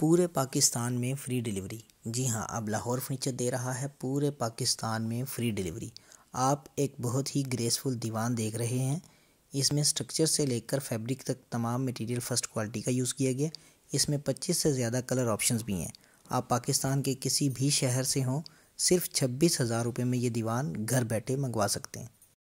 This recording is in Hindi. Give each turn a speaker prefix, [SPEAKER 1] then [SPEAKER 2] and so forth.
[SPEAKER 1] पूरे पाकिस्तान में फ्री डिलीवरी जी हाँ अब लाहौर फर्नीचर दे रहा है पूरे पाकिस्तान में फ्री डिलीवरी आप एक बहुत ही ग्रेसफुल दीवान देख रहे हैं इसमें स्ट्रक्चर से लेकर फैब्रिक तक तमाम मटेरियल फर्स्ट क्वालिटी का यूज़ किया गया इसमें 25 से ज़्यादा कलर ऑप्शंस भी हैं आप पाकिस्तान के किसी भी शहर से हों सिर्फ छब्बीस हज़ार रुपये में ये दीवान घर बैठे मंगवा सकते हैं